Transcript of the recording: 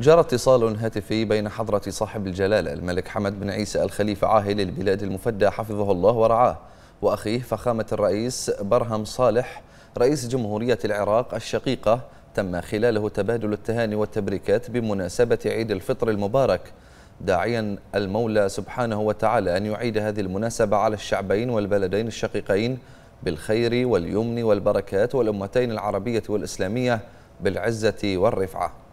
جرى اتصال هاتفي بين حضرة صاحب الجلالة الملك حمد بن عيسى الخليفة عاهل البلاد المفدى حفظه الله ورعاه وأخيه فخامة الرئيس برهم صالح رئيس جمهورية العراق الشقيقة تم خلاله تبادل التهاني والتبريكات بمناسبة عيد الفطر المبارك داعيا المولى سبحانه وتعالى أن يعيد هذه المناسبة على الشعبين والبلدين الشقيقين بالخير واليمن والبركات والأمتين العربية والإسلامية بالعزة والرفعة